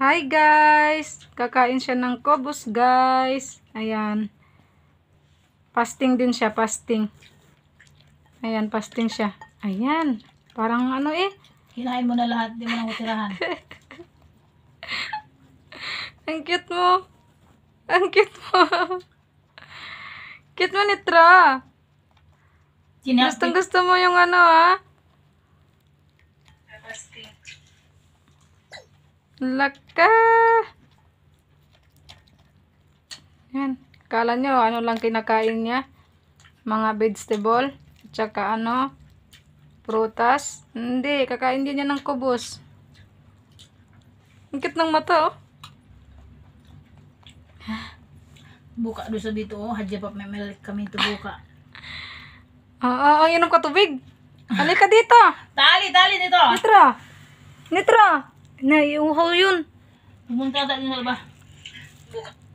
Hi guys! Kakain siya ng kobus guys. Ayan. Fasting din siya, fasting. Ayan, fasting siya. Ayan. Parang ano eh. Hinahin mo na lahat, di mo na matirahan. Ang cute mo. Ang cute mo. cute mo ni Tra. Gustong gusto mo yung ano ah. Laka! Yan. Kala nyo, ano lang kinakain niya? Mga vegetable, tsaka ano, prutas. Hindi, kakain din niya ng kubos. Ang cute ng mata, oh. Buka doon sa dito, oh. Hadya pa may melik kami ito buka. Oo, oh, oh, oh, inom ka tubig. Halika dito. tali, tali dito. Nitro. Nitro. Naiuhaw yun. Pumunta tayo sa iba. Bukas.